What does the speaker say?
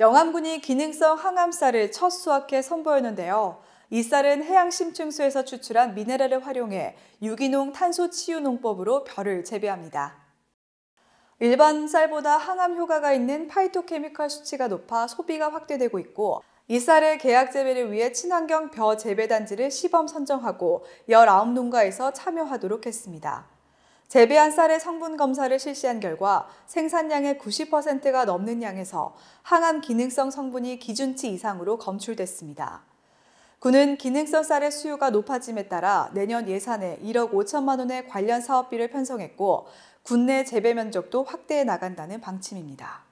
영암군이 기능성 항암쌀을 첫 수확해 선보였는데요. 이 쌀은 해양 심층수에서 추출한 미네랄을 활용해 유기농 탄소 치유 농법으로 벼를 재배합니다. 일반 쌀보다 항암 효과가 있는 파이토케미컬 수치가 높아 소비가 확대되고 있고 이 쌀의 계약 재배를 위해 친환경 벼 재배 단지를 시범 선정하고 19농가에서 참여하도록 했습니다. 재배한 쌀의 성분 검사를 실시한 결과 생산량의 90%가 넘는 양에서 항암 기능성 성분이 기준치 이상으로 검출됐습니다. 군은 기능성 쌀의 수요가 높아짐에 따라 내년 예산에 1억 5천만 원의 관련 사업비를 편성했고 군 내 재배 면적도 확대해 나간다는 방침입니다.